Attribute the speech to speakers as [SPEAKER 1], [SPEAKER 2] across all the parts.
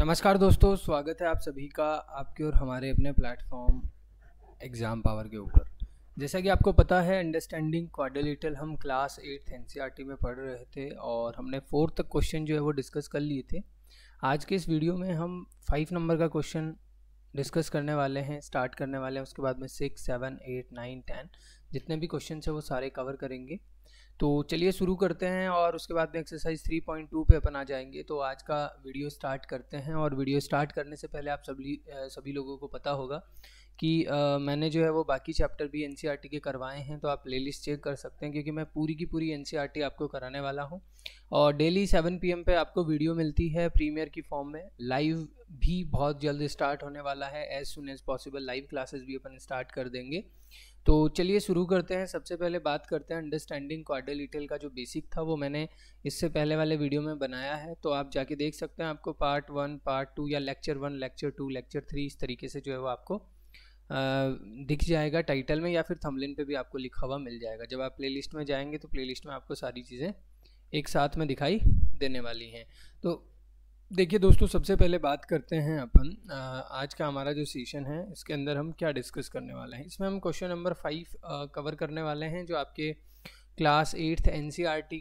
[SPEAKER 1] नमस्कार दोस्तों स्वागत है आप सभी का आपके और हमारे अपने प्लेटफॉर्म एग्ज़ाम पावर के ऊपर जैसा कि आपको पता है अंडरस्टैंडिंग क्वाड्रिलेटरल हम क्लास एट्थ एन में पढ़ रहे थे और हमने फोर्थ तक क्वेश्चन जो है वो डिस्कस कर लिए थे आज के इस वीडियो में हम फाइव नंबर का क्वेश्चन डिस्कस करने वाले हैं स्टार्ट करने वाले हैं उसके बाद में six seven eight nine ten जितने भी क्वेश्चन है वो सारे कवर करेंगे तो चलिए शुरू करते हैं और उसके बाद में एक्सरसाइज 3.2 पे अपन आ जाएंगे तो आज का वीडियो स्टार्ट करते हैं और वीडियो स्टार्ट करने से पहले आप सभी सभी लोगों को पता होगा कि आ, मैंने जो है वो बाकी चैप्टर भी एन e के करवाए हैं तो आप प्लेलिस्ट चेक कर सकते हैं क्योंकि मैं पूरी की पूरी एन e आपको कराने वाला हूँ और डेली सेवन पी पे आपको वीडियो मिलती है प्रीमियर की फॉर्म में लाइव भी बहुत जल्द स्टार्ट होने वाला है as soon as possible live classes भी अपन स्टार्ट कर देंगे तो चलिए शुरू करते हैं सबसे पहले बात करते हैं अंडरस्टैंडिंग क्वाड्रिलेटरल का जो बेसिक था वो मैंने इससे पहले वाले वीडियो में बनाया है तो आप जाके देख सकते हैं आपको पार्ट वन पार्ट टू या lecture one lecture two lecture three इस तरीके से जो है वो आपको दिख जाएगा टाइटल में या फिर थमलिन पे भी आपको लिखा हुआ मिल जाएगा जब आप प्लेलिस्ट में जाएंगे तो प्लेलिस्ट में आपको सारी चीज़ें एक साथ में दिखाई देने वाली हैं तो देखिए दोस्तों सबसे पहले बात करते हैं अपन आज का हमारा जो सेशन है इसके अंदर हम क्या डिस्कस करने वाले हैं इसमें हम क्वेश्चन नंबर फाइव कवर करने वाले हैं जो आपके क्लास एट्थ एन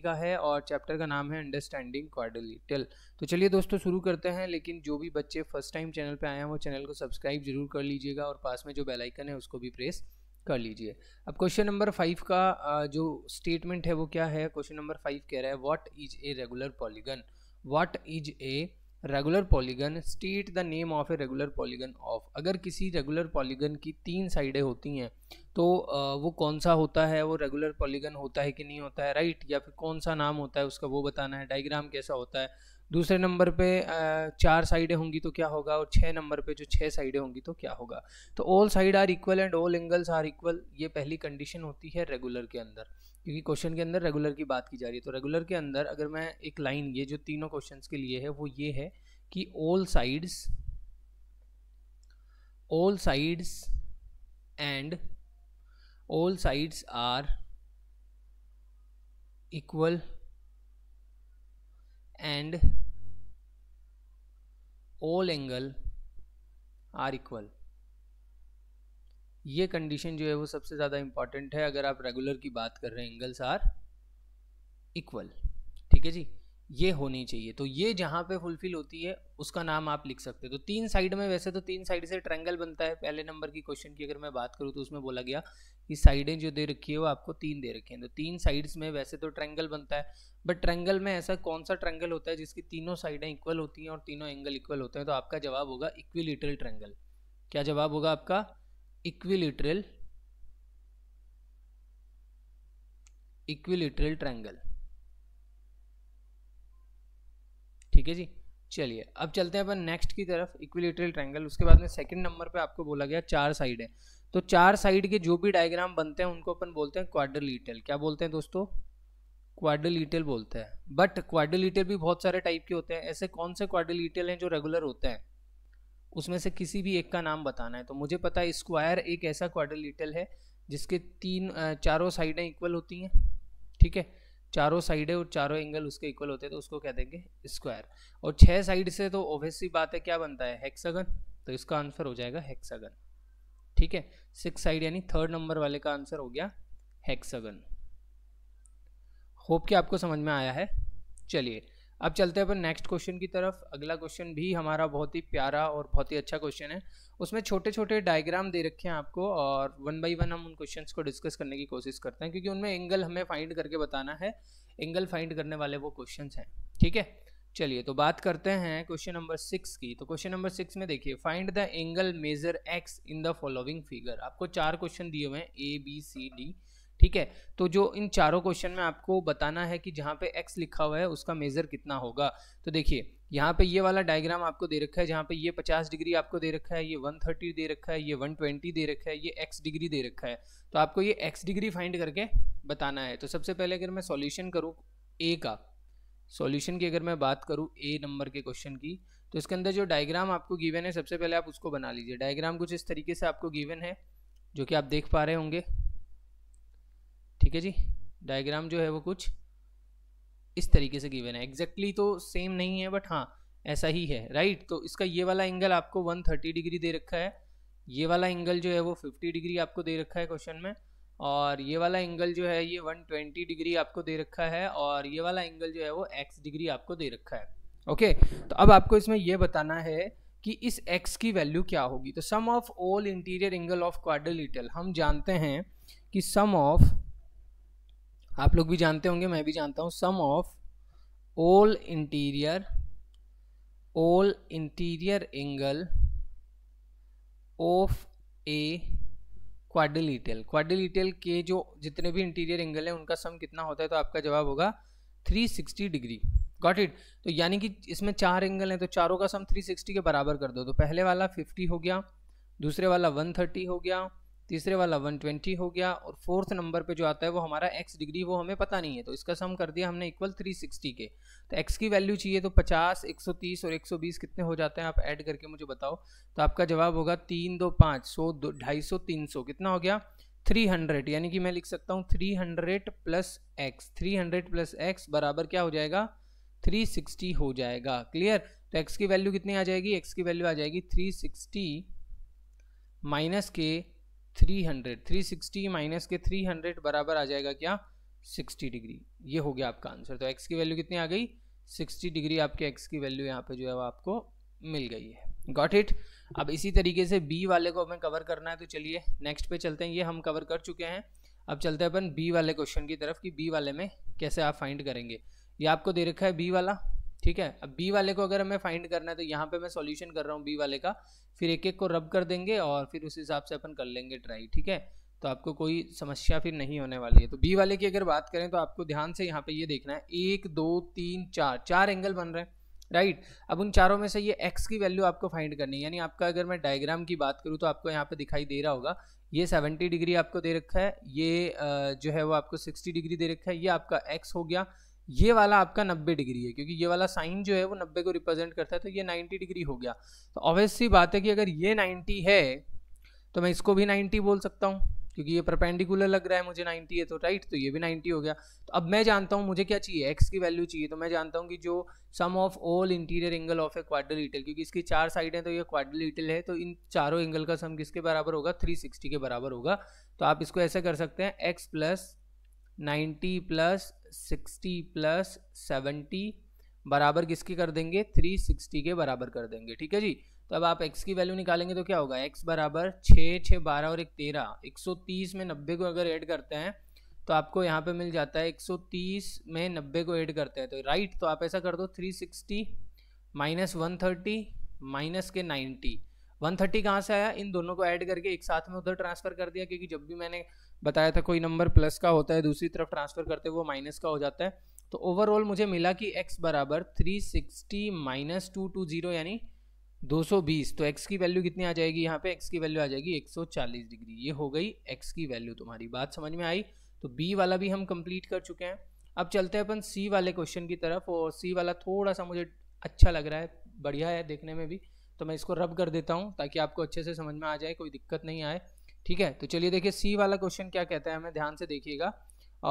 [SPEAKER 1] का है और चैप्टर का नाम है अंडरस्टैंडिंग क्वारिटल तो चलिए दोस्तों शुरू करते हैं लेकिन जो भी बच्चे फर्स्ट टाइम चैनल पर आए हैं वो चैनल को सब्सक्राइब जरूर कर लीजिएगा और पास में जो बेलाइकन है उसको भी प्रेस कर लीजिए अब क्वेश्चन नंबर फाइव का जो स्टेटमेंट है वो क्या है क्वेश्चन नंबर फाइव कह रहा है what is a regular polygon what is a regular polygon state the name of a regular polygon of अगर किसी रेगुलर पॉलीगन की तीन साइडें होती हैं तो वो कौन सा होता है वो रेगुलर पॉलीगन होता है कि नहीं होता है राइट या फिर कौन सा नाम होता है उसका वो बताना है डायग्राम कैसा होता है दूसरे नंबर पे चार साइडें होंगी तो क्या होगा और छः नंबर पे जो छः साइडें होंगी तो क्या होगा तो all side are equal and all angles are equal ये पहली कंडीशन होती है रेगुलर के अंदर क्योंकि क्वेश्चन के अंदर रेगुलर की बात की जा रही है तो रेगुलर के अंदर अगर मैं एक लाइन ये जो तीनों क्वेश्चंस के लिए है वो ये है कि all sides all sides and all sides are equal and all angle are equal ये कंडीशन जो है वो सबसे ज़्यादा इम्पॉर्टेंट है अगर आप रेगुलर की बात कर रहे हैं एंगल्स आर इक्वल ठीक है जी ये होनी चाहिए तो ये जहाँ पे फुलफिल होती है उसका नाम आप लिख सकते हो तो तीन साइड में वैसे तो तीन साइड से ट्रैंगल बनता है पहले नंबर की क्वेश्चन की अगर मैं बात करूँ तो उसमें बोला गया कि साइडें जो दे रखी है वो आपको तीन दे रखी हैं तो तीन साइड्स में वैसे तो ट्रैंगल बनता है बट ट्रैंगल में ऐसा कौन सा ट्रैंगल होता है जिसकी तीनों साइडें इक्वल होती हैं और तीनों एंगल इक्वल होते हैं तो आपका जवाब होगा इक्विलिटरल ट्रैंगल क्या जवाब होगा आपका equilateral इक्विलेटरल ट्रायंगल ठीक है जी चलिए अब चलते हैं अपन नेक्स्ट की तरफ इक्विलेटरल ट्रायंगल उसके बाद में सेकंड नंबर पे आपको बोला गया चार साइड है तो चार साइड के जो भी डायग्राम बनते हैं उनको अपन बोलते हैं क्वाड्रलीटल क्या बोलते हैं दोस्तों क्वाड्रलीटल बोलते हैं बट क्वाड्रलीटल भी बहुत सारे टाइप के होते हैं ऐसे कौन से क्वाड्रलीटल हैं जो रेगुलर होते हैं उसमें से किसी भी एक का नाम बताना है तो मुझे पता है स्क्वायर एक ऐसा क्वाड्रिलेटरल है जिसके तीन चारों साइडें इक्वल होती हैं ठीक है चारों साइडें और चारों एंगल उसके इक्वल होते हैं तो उसको कह देंगे स्क्वायर और छह साइड से तो ओबियसली बात है क्या बनता है हेक्सागन तो इसका आंसर हो जाएगा हेक्सागन ठीक है सिक्स साइड यानी थर्ड नंबर वाले का आंसर हो गया हेक्सागन होप कि आपको समझ में आया है चलिए अब चलते हैं अपन नेक्स्ट क्वेश्चन की तरफ अगला क्वेश्चन भी हमारा बहुत ही प्यारा और बहुत ही अच्छा क्वेश्चन है उसमें छोटे छोटे डायग्राम दे रखे हैं आपको और वन बाई वन हम उन क्वेश्चन को डिस्कस करने की कोशिश करते हैं क्योंकि उनमें एंगल हमें फाइंड करके बताना है एंगल फाइंड करने वाले वो क्वेश्चन हैं ठीक है चलिए तो बात करते हैं क्वेश्चन नंबर सिक्स की तो क्वेश्चन नंबर सिक्स में देखिए find the angle measure x in the following figure आपको चार क्वेश्चन दिए हुए हैं ए बी सी डी ठीक है तो जो इन चारों क्वेश्चन में आपको बताना है कि जहाँ पे x लिखा हुआ है उसका मेज़र कितना होगा तो देखिए यहाँ पे ये वाला डायग्राम आपको दे रखा है जहाँ पे ये 50 डिग्री आपको दे रखा है ये 130 दे रखा है ये 120 दे रखा है ये x डिग्री दे रखा है तो आपको ये x डिग्री फाइंड करके बताना है तो सबसे पहले अगर मैं सॉल्यूशन करूँ ए का सॉल्यूशन की अगर मैं बात करूँ ए नंबर के क्वेश्चन की तो इसके अंदर जो डायग्राम आपको गिवन है सबसे पहले आप उसको बना लीजिए डायग्राम कुछ इस तरीके से आपको गिवन है जो कि आप देख पा रहे होंगे ठीक है जी डायग्राम जो है वो कुछ इस तरीके से गिवन है एग्जैक्टली exactly तो सेम नहीं है बट हाँ ऐसा ही है राइट right? तो इसका ये वाला एंगल आपको 130 डिग्री दे रखा है ये वाला एंगल जो है वो 50 डिग्री आपको दे रखा है क्वेश्चन में और ये वाला एंगल जो है ये 120 डिग्री आपको दे रखा है और ये वाला एंगल जो है वो एक्स डिग्री आपको दे रखा है ओके okay? तो अब आपको इसमें यह बताना है कि इस एक्स की वैल्यू क्या होगी तो sum of all interior angle of quadrilateral हम जानते हैं कि सम ऑफ आप लोग भी जानते होंगे मैं भी जानता हूँ sum of all interior all interior angle of a quadrilateral quadrilateral के जो जितने भी इंटीरियर एंगल हैं उनका सम कितना होता है तो आपका जवाब होगा 360 डिग्री गॉट इट तो यानी कि इसमें चार एंगल हैं तो चारों का सम 360 के बराबर कर दो तो पहले वाला 50 हो गया दूसरे वाला 130 हो गया तीसरे वाला 120 हो गया और फोर्थ नंबर पे जो आता है वो हमारा एक्स डिग्री वो हमें पता नहीं है तो इसका सम कर दिया हमने इक्वल 360 के तो एक्स की वैल्यू चाहिए तो 50, 130 और 120 कितने हो जाते हैं आप ऐड करके मुझे बताओ तो आपका जवाब होगा तीन दो पाँच सौ दो ढाई सौ तीन सौ कितना हो गया 300 यानी कि मैं लिख सकता हूँ 300 plus x three plus x बराबर क्या हो जाएगा 360 हो जाएगा क्लियर तो एक्स की वैल्यू कितनी आ जाएगी एक्स की वैल्यू आ जाएगी 360 माइनस के three hundred three sixty minus के थ्री हंड्रेड बराबर आ जाएगा क्या सिक्सटी डिग्री ये हो गया आपका आंसर तो एक्स की वैल्यू कितनी आ गई सिक्सटी डिग्री आपके एक्स की वैल्यू यहाँ पे जो है वो आपको मिल गई है गॉट इट अब इसी तरीके से बी वाले को हमें कवर करना है तो चलिए नेक्स्ट पे चलते हैं ये हम कवर कर चुके हैं अब चलते हैं अपन बी वाले क्वेश्चन की तरफ कि बी वाले में कैसे आप फाइंड करेंगे ये आपको दे रखा है बी वाला ठीक है अब बी वाले को अगर हमें फाइंड करना है तो यहाँ पे मैं सॉल्यूशन कर रहा हूँ बी वाले का फिर एक एक को रब कर देंगे और फिर उस हिसाब से अपन कर लेंगे ट्राई ठीक है तो आपको कोई समस्या फिर नहीं होने वाली है तो बी वाले की अगर बात करें तो आपको ध्यान से यहाँ पे ये देखना है एक दो तीन चार चार एंगल बन रहे हैं राइट अब उन चारों में से ये एक्स की वैल्यू आपको फाइंड करनी है यानी आपका अगर मैं डायग्राम की बात करूँ तो आपको यहाँ पे दिखाई दे रहा होगा ये 70 डिग्री आपको दे रखा है ये जो है वो आपको 60 डिग्री दे रखा है ये आपका एक्स हो गया ये वाला आपका 90 डिग्री है क्योंकि ये वाला साइन जो है वो 90 को रिप्रेजेंट करता है तो ये 90 डिग्री हो गया तो ऑब्वियस सी बात है कि अगर ये 90 है तो मैं इसको भी 90 बोल सकता हूँ क्योंकि ये परपेंडिकुलर लग रहा है मुझे 90 है तो राइट तो ये भी 90 हो गया तो अब मैं जानता हूँ मुझे क्या चाहिए एक्स की वैल्यू चाहिए तो मैं जानता हूँ कि जो sum of all interior angle of a इटल क्योंकि इसकी चार साइड है तो ये ईटल है तो इन चारों एंगल का सम किसके बराबर होगा 360 के बराबर होगा तो आप इसको ऐसे कर सकते हैं x plus ninety plus sixty plus seventy बराबर किसके कर देंगे थ्री सिक्सटी के बराबर कर देंगे ठीक है जी तो अब आप x की वैल्यू निकालेंगे तो क्या होगा x बराबर छः छः बारह और एक तेरह एक सौ तीस में नब्बे को अगर ऐड करते हैं तो आपको यहाँ पे मिल जाता है एक सौ तीस में नब्बे को ऐड करते हैं तो राइट तो आप ऐसा कर दो three sixty minus one thirty minus के नाइन्टी वन थर्टी कहाँ से आया इन दोनों को ऐड करके एक साथ में उधर ट्रांसफ़र कर दिया क्योंकि जब भी मैंने बताया था कोई नंबर प्लस का होता है दूसरी तरफ ट्रांसफ़र करते वो माइनस का हो जाता है तो ओवरऑल मुझे मिला कि एक्स बराबर three sixty minus two two zero यानी दो सौ बीस तो एक्स की वैल्यू कितनी आ जाएगी यहाँ पे एक्स की वैल्यू आ जाएगी एक सौ चालीस डिग्री ये हो गई एक्स की वैल्यू तुम्हारी बात समझ में आई तो बी वाला भी हम कंप्लीट कर चुके हैं अब चलते हैं अपन सी वाले क्वेश्चन की तरफ और सी वाला थोड़ा सा मुझे अच्छा लग रहा है बढ़िया है देखने में भी तो मैं इसको रब कर देता हूँ ताकि आपको अच्छे से समझ में आ जाए कोई दिक्कत नहीं आए ठीक है तो चलिए देखिए सी वाला क्वेश्चन क्या कहता है हमें ध्यान से देखिएगा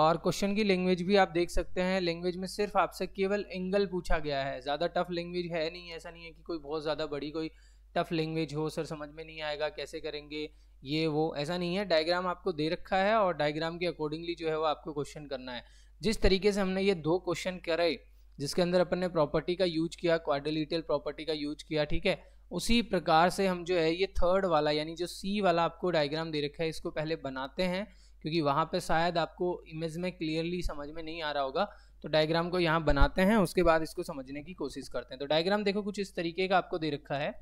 [SPEAKER 1] और क्वेश्चन की लैंग्वेज भी आप देख सकते हैं लैंग्वेज में सिर्फ आपसे केवल एंगल पूछा गया है ज़्यादा टफ लैंग्वेज है नहीं ऐसा नहीं है कि कोई बहुत ज़्यादा बड़ी कोई टफ लैंग्वेज हो सर समझ में नहीं आएगा कैसे करेंगे ये वो ऐसा नहीं है डायग्राम आपको दे रखा है और डायग्राम के अकॉर्डिंगली जो है वो आपको क्वेश्चन करना है जिस तरीके से हमने ये दो क्वेश्चन करे जिसके अंदर अपन ने प्रॉपर्टी का यूज किया क्वाड्रिलेटरल प्रॉपर्टी का यूज किया ठीक है उसी प्रकार से हम जो है ये थर्ड वाला यानी जो सी वाला आपको डायग्राम दे रखा है इसको पहले बनाते हैं क्योंकि वहाँ पे शायद आपको इमेज में क्लियरली समझ में नहीं आ रहा होगा तो डायग्राम को यहाँ बनाते हैं उसके बाद इसको समझने की कोशिश करते हैं तो डायग्राम देखो कुछ इस तरीके का आपको दे रखा है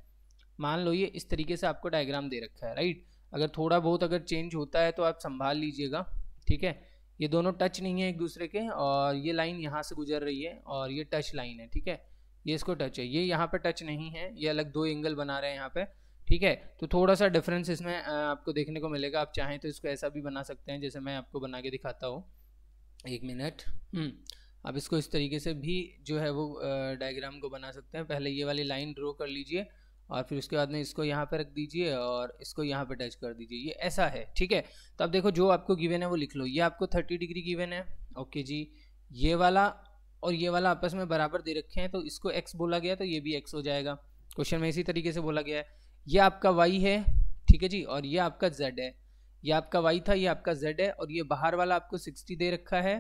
[SPEAKER 1] मान लो ये इस तरीके से आपको डायग्राम दे रखा है राइट अगर थोड़ा बहुत अगर चेंज होता है तो आप संभाल लीजिएगा ठीक है ये दोनों टच नहीं है एक दूसरे के और ये लाइन यहाँ से गुजर रही है और ये टच लाइन है ठीक है ये इसको टच है ये यहाँ पे टच नहीं है ये अलग दो एंगल बना रहे हैं यहाँ पे ठीक है तो थोड़ा सा डिफरेंस इसमें आपको देखने को मिलेगा आप चाहें तो इसको ऐसा भी बना सकते हैं जैसे मैं आपको बना के दिखाता हूँ एक मिनट हम्म। आप इसको इस तरीके से भी जो है वो डायग्राम को बना सकते हैं पहले ये वाली लाइन ड्रॉ कर लीजिए और फिर उसके बाद में इसको यहाँ पर रख दीजिए और इसको यहाँ पर टच कर दीजिए ये ऐसा है ठीक है तो अब देखो जो आपको गिवन है वो लिख लो ये आपको थर्टी डिग्री गिवन है ओके जी ये वाला और ये वाला आपस में बराबर दे रखे हैं तो इसको एक्स बोला गया तो ये भी एक्स हो जाएगा क्वेश्चन में इसी तरीके से बोला गया है ये आपका वाई है ठीक है जी और ये आपका जेड है ये आपका वाई था ये आपका जेड है और ये बाहर वाला आपको सिक्सटी दे रखा है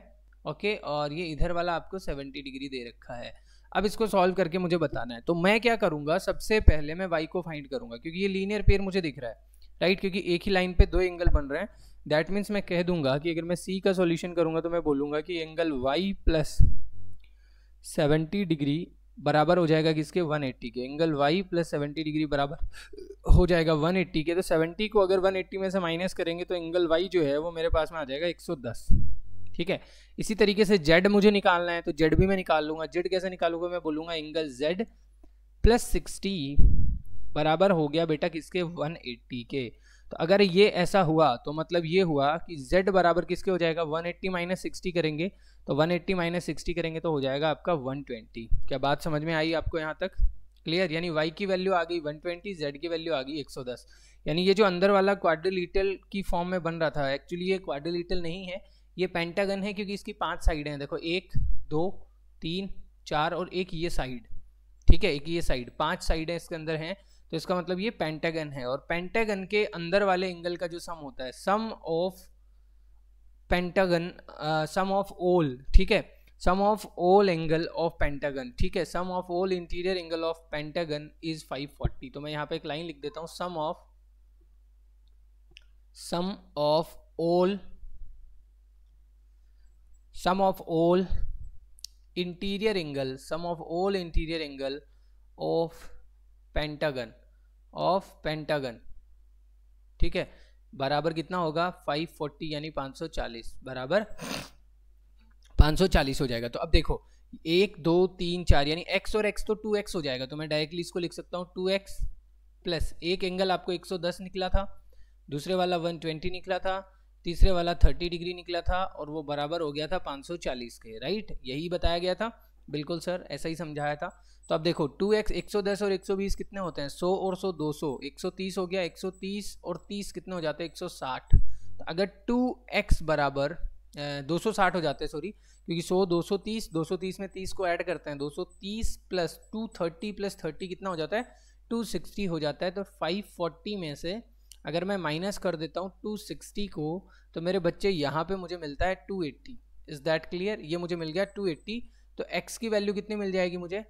[SPEAKER 1] ओके और ये इधर वाला आपको सेवेंटी डिग्री दे रखा है अब इसको सॉल्व करके मुझे बताना है तो मैं क्या करूँगा सबसे पहले मैं वाई को फाइंड करूँगा क्योंकि ये लीनियर पेयर मुझे दिख रहा है राइट क्योंकि एक ही लाइन पे दो एंगल बन रहे हैं दैट मीन्स मैं कह दूंगा कि अगर मैं सी का सॉल्यूशन करूंगा तो मैं बोलूंगा कि angle y plus seventy degree बराबर हो जाएगा किसके 180 के angle y plus seventy degree बराबर हो जाएगा 180 के तो 70 को अगर 180 में से माइनस करेंगे तो एंगल वाई जो है वो मेरे पास में आ जाएगा 110 ठीक है इसी तरीके से जेड मुझे निकालना है तो जेड भी मैं निकाल लूँगा जेड कैसे निकालूंगा मैं बोलूँगा एंगल जेड प्लस सिक्सटी बराबर हो गया बेटा किसके एट्टी के तो अगर ये ऐसा हुआ तो मतलब ये हुआ कि जेड बराबर किसके हो जाएगा वन एट्टी माइनस सिक्सटी करेंगे तो 180 एट्टी माइनस सिक्सटी करेंगे तो हो जाएगा आपका 120 क्या बात समझ में आई आपको यहाँ तक क्लियर यानी y की वैल्यू आ गई 120 जेड की वैल्यू आ गई 110 यानी ये जो अंदर वाला क्वाड्रिलीटल की फॉर्म में बन रहा था एक्चुअली ये क्वाड्रिलीटल नहीं है ये पेंटागन है क्योंकि इसकी पांच साइडें हैं देखो एक दो तीन चार और एक ये साइड ठीक है एक ये साइड पाँच साइडें इसके अंदर हैं तो इसका मतलब ये पेंटागन है और पेंटागन के अंदर वाले एंगल का जो सम होता है sum of pentagon sum of all ठीक है sum of all angle of pentagon ठीक है sum of all interior angle of pentagon is 540 तो मैं यहाँ पे एक लाइन लिख देता हूँ sum of sum of all sum of all interior angle sum of all interior angle of pentagon of pentagon ठीक है बराबर कितना होगा 540 यानी 540 बराबर 540 हो जाएगा तो अब देखो एक दो तीन चार यानी एक्स और एक्स तो टू एक्स हो जाएगा तो मैं डायरेक्टली इसको लिख सकता हूँ टू एक्स प्लस एक एंगल आपको 110 निकला था दूसरे वाला 120 निकला था तीसरे वाला 30 डिग्री निकला था और वो बराबर हो गया था 540 के राइट यही बताया गया था बिल्कुल सर ऐसा ही समझाया था तो अब देखो 2x 110 और 120 कितने होते हैं 100 और 100 200 130 हो गया 130 और 30 कितने हो जाते हैं 160 तो अगर 2x बराबर दो सौ साठ हो जाते हैं सॉरी क्योंकि सौ दो सौ तीस दो सौ तीस में तीस को ऐड करते हैं दो सौ तीस plus two thirty plus thirty कितना हो जाता है टू सिक्सटी हो जाता है तो फाइव फोर्टी में से अगर मैं माइनस कर देता हूँ टू सिक्सटी को तो मेरे बच्चे यहाँ पे मुझे मिलता है two eighty is that clear ये मुझे मिल गया टू एट्टी तो एक्स की वैल्यू कितनी मिल जाएगी मुझे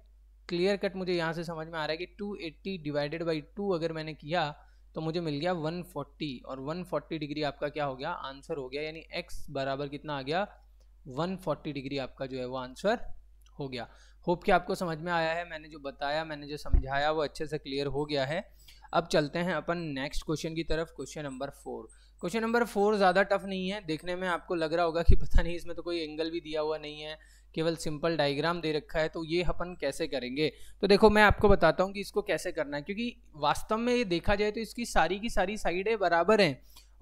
[SPEAKER 1] क्लियर कट मुझे यहाँ से समझ में आ रहा है कि two eighty divided by two अगर मैंने किया तो मुझे मिल गया 140 और 140 डिग्री आपका क्या हो गया आंसर हो गया यानी x बराबर कितना आ गया 140 डिग्री आपका जो है वो आंसर हो गया होप कि आपको समझ में आया है मैंने जो बताया मैंने जो समझाया वो अच्छे से क्लियर हो गया है अब चलते हैं अपन नेक्स्ट क्वेश्चन की तरफ question number four question number four ज़्यादा टफ नहीं है देखने में आपको लग रहा होगा कि पता नहीं इसमें तो कोई एंगल भी दिया हुआ नहीं है केवल सिंपल डायग्राम दे रखा है तो ये अपन कैसे करेंगे तो देखो मैं आपको बताता हूँ कि इसको कैसे करना है क्योंकि वास्तव में ये देखा जाए तो इसकी सारी की सारी साइडें बराबर हैं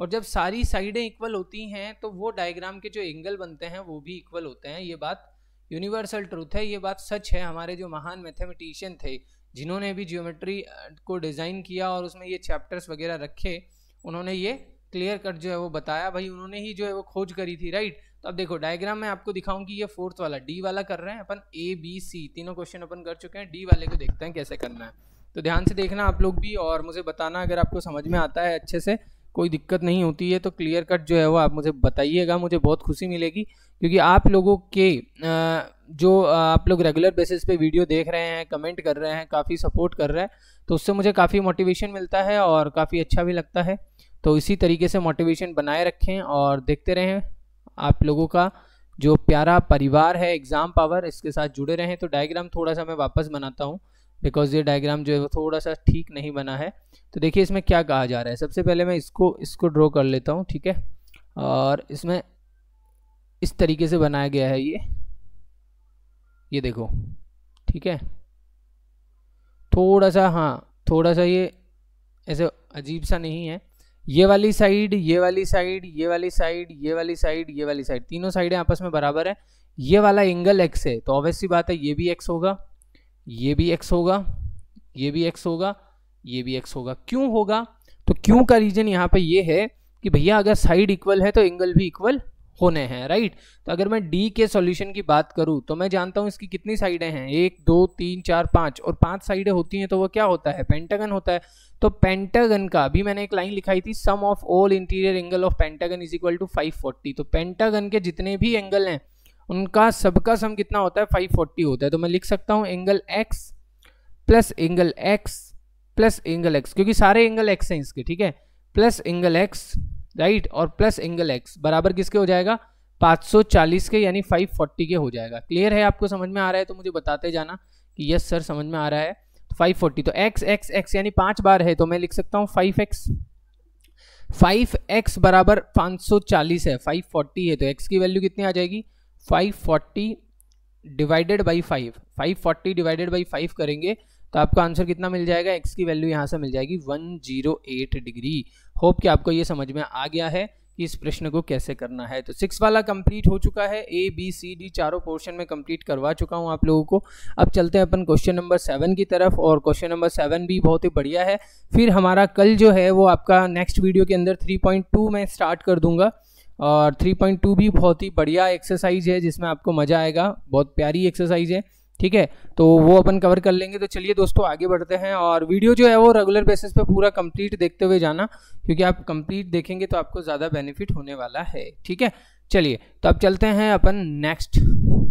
[SPEAKER 1] और जब सारी साइडें इक्वल होती हैं तो वो डायग्राम के जो एंगल बनते हैं वो भी इक्वल होते हैं ये बात यूनिवर्सल ट्रूथ है ये बात सच है हमारे जो महान मैथमेटिशियन थे जिन्होंने भी जियोमेट्री uh, को डिज़ाइन किया और उसमें ये चैप्टर्स वगैरह रखे उन्होंने ये क्लियर कट जो है वो बताया भाई उन्होंने ही जो है वो खोज करी थी राइट तो अब देखो डायग्राम में आपको दिखाऊं कि ये फोर्थ वाला डी वाला कर रहे हैं अपन ए बी सी तीनों क्वेश्चन अपन कर चुके हैं डी वाले को देखते हैं कैसे करना है तो ध्यान से देखना आप लोग भी और मुझे बताना अगर आपको समझ में आता है अच्छे से कोई दिक्कत नहीं होती है तो क्लियर कट जो है वो आप मुझे बताइएगा मुझे बहुत खुशी मिलेगी क्योंकि आप लोगों के जो आप लोग रेगुलर बेसिस पे वीडियो देख रहे हैं कमेंट कर रहे हैं काफ़ी सपोर्ट कर रहे हैं तो उससे मुझे काफ़ी मोटिवेशन मिलता है और काफ़ी अच्छा भी लगता है तो इसी तरीके से मोटिवेशन बनाए रखें और देखते रहें आप लोगों का जो प्यारा परिवार है एग्ज़ाम पावर इसके साथ जुड़े रहें तो डायग्राम थोड़ा सा मैं वापस बनाता हूँ बिकॉज ये डायग्राम जो है वो थोड़ा सा ठीक नहीं बना है तो देखिए इसमें क्या कहा जा रहा है सबसे पहले मैं इसको इसको ड्रॉ कर लेता हूँ ठीक है और इसमें इस तरीके से बनाया गया है ये ये देखो ठीक है थोड़ा सा हाँ थोड़ा सा ये ऐसे अजीब सा नहीं है ये वाली साइड ये वाली साइड ये वाली साइड ये वाली साइड ये वाली साइड तीनों साइडें आपस में बराबर है ये वाला एंगल एक्स है तो ऑब्वियस सी बात है ये भी एक्स होगा ये भी एक्स होगा ये भी एक्स होगा ये भी एक्स होगा क्यों होगा तो क्यों का रीजन यहाँ पे ये है कि भैया अगर साइड इक्वल है तो एंगल भी इक्वल होने हैं राइट तो अगर मैं डी के सॉल्यूशन की बात करूं तो मैं जानता हूं इसकी कितनी साइडें हैं एक दो तीन चार पाँच और पांच साइडें होती हैं तो वो क्या होता है पेंटागन होता है तो पेंटागन का अभी मैंने एक लाइन लिखाई थी sum of all interior angle of pentagon is equal to 540 तो पेंटागन के जितने भी एंगल हैं उनका सबका सम कितना होता है 540 होता है तो मैं लिख सकता हूँ angle x plus angle x plus angle x क्योंकि सारे एंगल एक्स हैं इसके ठीक है प्लस एंगल एक्स राइट और प्लस एंगल एक्स बराबर किसके हो जाएगा 540 के यानी 540 के हो जाएगा क्लियर है आपको समझ में आ रहा है तो मुझे बताते जाना कि यस सर समझ में आ रहा है तो 540 तो एक्स एक्स एक्स यानी पांच बार है तो मैं लिख सकता हूँ फाइव एक्स फाइव एक्स बराबर 540 है 540 है तो x की वैल्यू कितनी आ जाएगी 540 divided by five five forty divided by five करेंगे तो आपका आंसर कितना मिल जाएगा एक्स की वैल्यू यहाँ से मिल जाएगी 108 डिग्री होप कि आपको ये समझ में आ गया है कि इस प्रश्न को कैसे करना है तो सिक्स वाला कंप्लीट हो चुका है ए बी सी डी चारों पोर्शन में कंप्लीट करवा चुका हूँ आप लोगों को अब चलते हैं अपन क्वेश्चन नंबर सेवन की तरफ और क्वेश्चन नंबर सेवन भी बहुत ही बढ़िया है फिर हमारा कल जो है वो आपका नेक्स्ट वीडियो के अंदर थ्री पॉइंट टू में स्टार्ट कर दूंगा और थ्री पॉइंट टू भी बहुत ही बढ़िया एक्सरसाइज है जिसमें आपको मज़ा आएगा बहुत प्यारी एक्सरसाइज है ठीक है तो वो अपन कवर कर लेंगे तो चलिए दोस्तों आगे बढ़ते हैं और वीडियो जो है वो रेगुलर बेसिस पे पूरा कंप्लीट देखते हुए जाना क्योंकि आप कंप्लीट देखेंगे तो आपको ज़्यादा बेनिफिट होने वाला है ठीक है चलिए तो अब चलते हैं अपन नेक्स्ट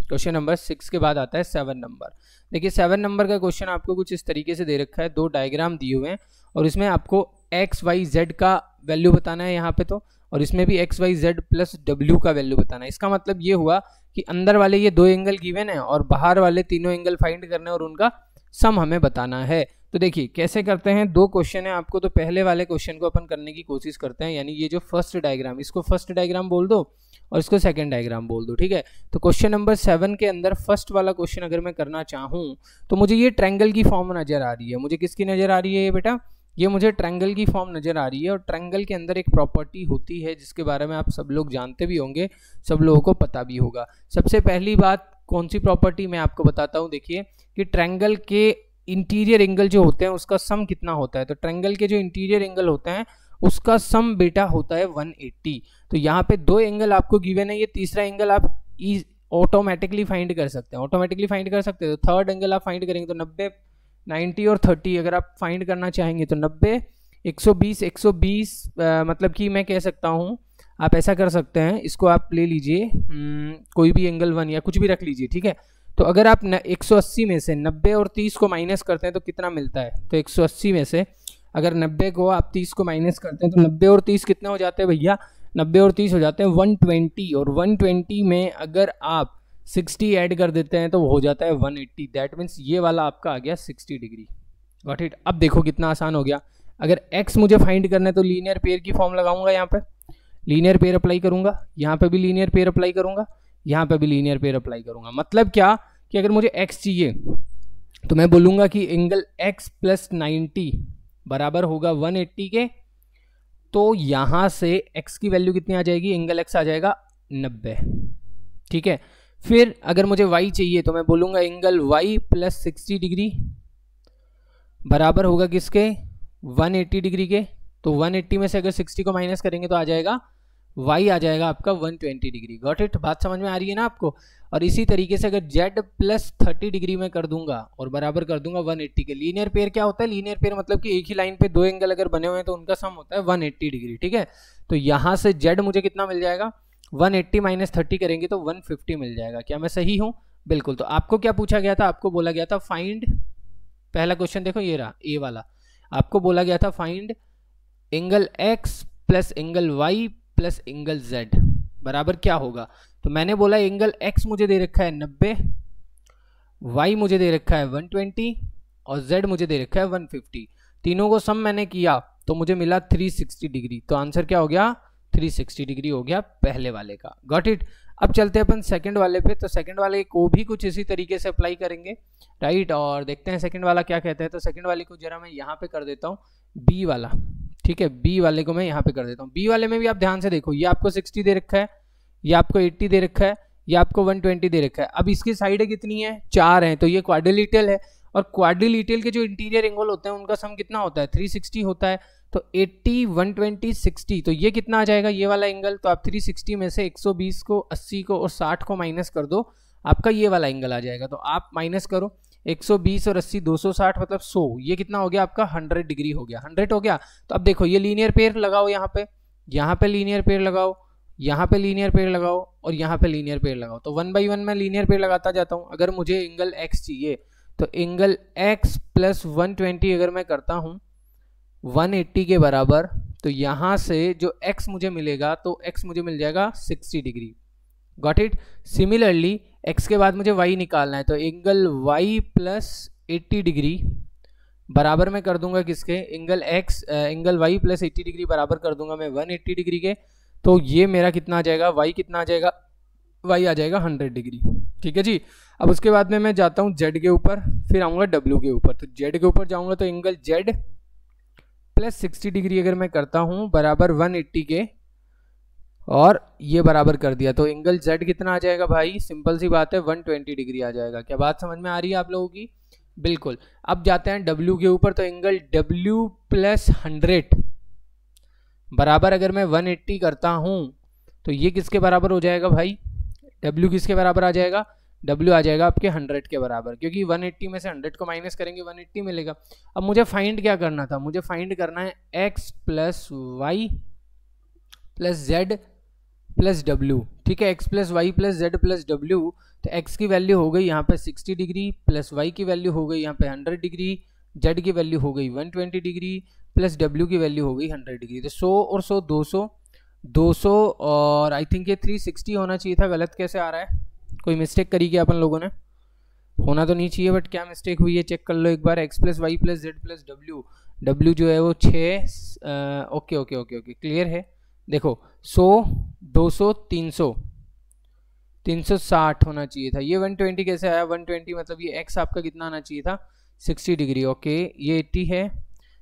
[SPEAKER 1] क्वेश्चन नंबर सिक्स के बाद आता है सेवन नंबर देखिए सेवन नंबर का क्वेश्चन आपको कुछ इस तरीके से दे रखा है दो डायग्राम दिए हुए हैं और इसमें आपको एक्स वाई जेड का वैल्यू बताना है यहाँ पे तो और इसमें भी एक्स वाई जेड प्लस डब्ल्यू का वैल्यू बताना है इसका मतलब ये हुआ कि अंदर वाले ये दो एंगल गिवन है और बाहर वाले तीनों एंगल फाइंड करने और उनका सम हमें बताना है तो देखिए कैसे करते हैं दो क्वेश्चन है आपको तो पहले वाले क्वेश्चन को अपन करने की कोशिश करते हैं यानी ये जो फर्स्ट डायग्राम इसको फर्स्ट डायग्राम बोल दो और इसको सेकंड डायग्राम बोल दो ठीक है तो क्वेश्चन नंबर सेवन के अंदर फर्स्ट वाला क्वेश्चन अगर मैं करना चाहूँ तो मुझे ये ट्रैंगल की फॉर्म नज़र आ रही है मुझे किसकी नज़र आ रही है ये बेटा ये मुझे ट्रैंगल की फॉर्म नज़र आ रही है और ट्रैंगल के अंदर एक प्रॉपर्टी होती है जिसके बारे में आप सब लोग जानते भी होंगे सब लोगों को पता भी होगा सबसे पहली बात कौन सी प्रॉपर्टी मैं आपको बताता हूँ देखिए कि ट्रैंगल के इंटीरियर एंगल जो होते हैं उसका सम कितना होता है तो ट्रैंगल के जो इंटीरियर एंगल होते हैं उसका सम बेटा होता है वन तो यहाँ पे दो एंगल आपको गिवेन है ये तीसरा एंगल आप ऑटोमेटिकली फाइंड कर सकते हैं ऑटोमेटिकली फाइंड कर सकते हैं तो थर्ड एंगल आप फाइंड करेंगे तो नब्बे 90 और 30 अगर आप फाइंड करना चाहेंगे तो 90 120 120 आ, मतलब कि मैं कह सकता हूँ आप ऐसा कर सकते हैं इसको आप ले लीजिए हम्म, कोई भी एंगल वन या कुछ भी रख लीजिए ठीक है तो अगर आप 180 में से 90 और 30 को माइनस करते हैं तो कितना मिलता है तो 180 में से अगर 90 को आप 30 को माइनस करते हैं तो 90 और 30 कितना हो जाते हैं भैया 90 और 30 हो जाते हैं 120 और 120 में अगर आप सिक्सटी ऐड कर देते हैं तो हो जाता है वन एट्टी दैट मीन्स ये वाला आपका आ गया सिक्सटी डिग्री वॉट इट अब देखो कितना आसान हो गया अगर एक्स मुझे फाइंड करना है तो लीनियर पेयर की फॉर्म लगाऊंगा यहाँ पे लीनियर पेयर अप्लाई करूंगा यहाँ पे भी लीनियर पेयर अप्लाई करूंगा यहाँ पे भी लीनियर पेयर अप्लाई करूंगा मतलब क्या कि अगर मुझे एक्स चाहिए तो मैं बोलूँगा कि एंगल एक्स प्लस नाइन्टी बराबर होगा वन एट्टी के तो यहाँ से एक्स की वैल्यू कितनी आ जाएगी एंगल एक्स आ जाएगा नब्बे ठीक है फिर अगर मुझे वाई चाहिए तो मैं बोलूँगा angle y plus sixty degree बराबर होगा किसके 180 डिग्री के तो 180 में से अगर 60 को माइनस करेंगे तो आ जाएगा y आ जाएगा आपका 120 डिग्री गॉट इट बात समझ में आ रही है ना आपको और इसी तरीके से अगर z प्लस थर्टी डिग्री में कर दूंगा और बराबर कर दूंगा 180 के लीनियर पेयर क्या होता है लीनियर पेयर मतलब कि एक ही लाइन पे दो एंगल अगर बने हुए हैं तो उनका सम होता है वन डिग्री ठीक है तो यहाँ से जेड मुझे कितना मिल जाएगा 180 माइनस थर्टी करेंगे तो 150 मिल जाएगा क्या मैं सही हूँ बिल्कुल तो आपको क्या पूछा गया था आपको बोला गया था फाइंड पहला क्वेश्चन देखो ये रहा ए वाला आपको बोला गया था find angle x plus angle y plus angle z बराबर क्या होगा तो मैंने बोला एंगल एक्स मुझे दे रखा है नब्बे वाई मुझे दे रखा है वन ट्वेंटी और जेड मुझे दे रखा है वन फिफ्टी तीनों को सम मैंने किया तो मुझे मिला थ्री सिक्सटी डिग्री तो आंसर क्या हो गया 360 डिग्री हो गया पहले वाले का गॉट इट अब चलते हैं अपन सेकंड वाले पे तो सेकंड वाले को भी कुछ इसी तरीके से अप्लाई करेंगे राइट और देखते हैं सेकंड वाला क्या कहता है तो सेकंड वाले को जरा मैं यहाँ पे कर देता हूँ बी वाला ठीक है बी वाले को मैं यहाँ पे कर देता हूँ बी वाले में भी आप ध्यान से देखो ये आपको सिक्सटी दे रखा है ये आपको एट्टी दे रखा है ये आपको वन ट्वेंटी दे रखा है अब इसकी साइडें कितनी है चार हैं तो ये क्वाडिलिटेल है और क्वाडिलिटेल के जो इंटीरियर एंगल होते हैं उनका सम कितना होता है थ्री होता है तो 80, 120, 60 तो ये कितना आ जाएगा ये वाला एंगल तो आप 360 में से 120 को 80 को और 60 को माइनस कर दो आपका ये वाला एंगल आ जाएगा तो आप माइनस करो 120 और 80 260 मतलब 100 ये कितना हो गया आपका 100 डिग्री हो गया 100 हो गया तो अब देखो ये लीनियर पेयर लगाओ यहाँ पे यहाँ पे लीनियर पेयर लगाओ यहाँ पे लीनियर पेड़ लगाओ और यहाँ पे लीनियर पेड़ लगाओ तो वन बाई वन मैं लीनियर पेड़ लगाता जाता हूँ अगर मुझे एंगल एक्स चाहिए तो angle x plus one twenty अगर मैं करता हूँ 180 के बराबर तो यहाँ से जो x मुझे मिलेगा तो x मुझे मिल जाएगा 60 degree got it similarly x के बाद मुझे y निकालना है तो angle y plus eighty degree बराबर मैं कर दूंगा किसके angle x angle y plus eighty degree बराबर कर दूंगा मैं 180 डिग्री के तो ये मेरा कितना आ जाएगा y कितना आ जाएगा y आ जाएगा 100 डिग्री ठीक है जी अब उसके बाद में मैं जाता हूँ z के ऊपर फिर आऊँगा w के ऊपर तो z के ऊपर जाऊँगा तो angle z plus sixty degree अगर मैं करता हूँ बराबर वन एट्टी के और ये बराबर कर दिया तो एंगल जेड कितना आ जाएगा भाई सिंपल सी बात है वन ट्वेंटी डिग्री आ जाएगा क्या बात समझ में आ रही है आप लोगों की बिल्कुल अब जाते हैं डब्ल्यू के ऊपर तो एंगल डब्ल्यू प्लस हंड्रेड बराबर अगर मैं वन एट्टी करता हूँ तो ये किसके बराबर हो जाएगा भाई डब्ल्यू किसके बराबर आ जाएगा डब्ल्यू आ जाएगा आपके हंड्रेड के बराबर क्योंकि वन एट्टी में से हंड्रेड को माइनस करेंगे वन एट्टी मिलेगा अब मुझे फाइंड क्या करना था मुझे फाइंड करना है x plus Y plus Z plus डब्ल्यू ठीक है x plus Y plus Z plus डब्ल्यू तो एक्स की वैल्यू हो गई यहाँ पे सिक्सटी डिग्री प्लस वाई की वैल्यू हो गई यहाँ पे हंड्रेड डिग्री जेड की वैल्यू हो गई वन ट्वेंटी डिग्री प्लस डब्ल्यू की वैल्यू हो गई हंड्रेड डिग्री तो सौ और सो दो सौ दो सौ और आई थिंक ये थ्री सिक्सटी होना चाहिए था गलत कैसे आ रहा है कोई मिस्टेक करी क्या अपन लोगों ने होना तो नहीं चाहिए बट क्या मिस्टेक हुई है चेक कर लो एक बार X plus Y plus Z plus W W जो है वो छः okay okay okay okay clear है देखो सो दो सौ तीन सौ तीन सौ साठ होना चाहिए था ये वन ट्वेंटी कैसे आया वन ट्वेंटी मतलब ये एक्स आपका कितना आना चाहिए था सिक्सटी डिग्री ओके ये एट्टी है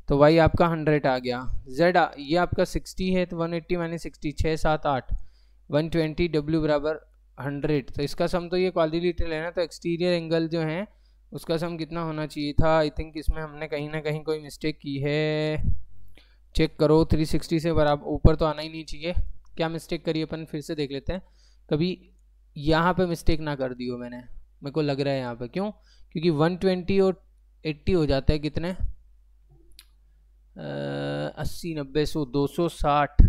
[SPEAKER 1] तो वाई आपका हंड्रेड आ गया जेड ये आपका सिक्सटी है तो वन एट्टी माइनस सिक्सटी छः सात आठ वन ट्वेंटी डब्ल्यू बराबर हंड्रेड तो इसका सम तो ये क्वालिटी है ना तो एक्सटीरियर एंगल जो है उसका सम कितना होना चाहिए था आई थिंक इसमें हमने कहीं ना कहीं कोई मिस्टेक की है चेक करो 360 से बराबर ऊपर तो आना ही नहीं चाहिए क्या मिस्टेक करी अपन फिर से देख लेते हैं कभी यहाँ पे मिस्टेक ना कर दी हो मैंने मेरे को लग रहा है यहाँ पे क्यों क्योंकि 120 और 80 हो जाता है कितने अस्सी नब्बे सौ दो सौ साठ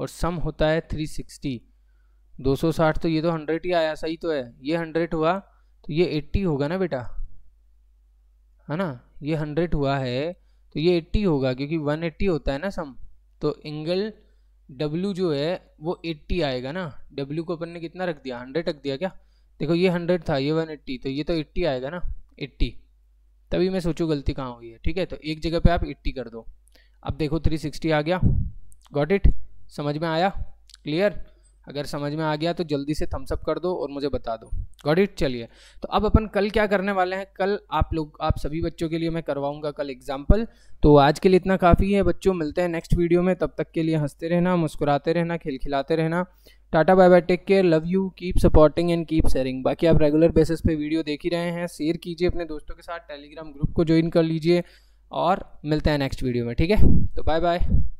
[SPEAKER 1] और सम होता है 360 260 तो ये तो 100 ही आया सही तो है ये 100 हुआ तो ये 80 होगा ना बेटा है ना ये 100 हुआ है तो ये 80 होगा क्योंकि 180 होता है ना सम तो एंगल W जो है वो 80 आएगा ना W को अपन ने कितना रख दिया 100 रख दिया क्या देखो ये 100 था ये 180 तो ये तो 80 आएगा ना 80 तभी मैं सोचूँ गलती कहाँ हुई है ठीक है तो एक जगह पे आप 80 कर दो अब देखो 360 आ गया गॉट इट समझ में आया क्लियर अगर समझ में आ गया तो जल्दी से थम्सअप कर दो और मुझे बता दो गॉड इट चलिए तो अब अपन कल क्या करने वाले हैं कल आप लोग आप सभी बच्चों के लिए मैं करवाऊंगा कल एग्जाम्पल तो आज के लिए इतना काफ़ी है बच्चों मिलते हैं नेक्स्ट वीडियो में तब तक के लिए हंसते रहना मुस्कुराते रहना खिलखिलाते रहना tata bye bye take care love you keep supporting and keep sharing बाकी आप रेगुलर बेसिस पे वीडियो देख ही रहे हैं शेयर कीजिए अपने दोस्तों के साथ टेलीग्राम ग्रुप को ज्वाइन कर लीजिए और मिलते हैं नेक्स्ट वीडियो में ठीक है तो बाय बाय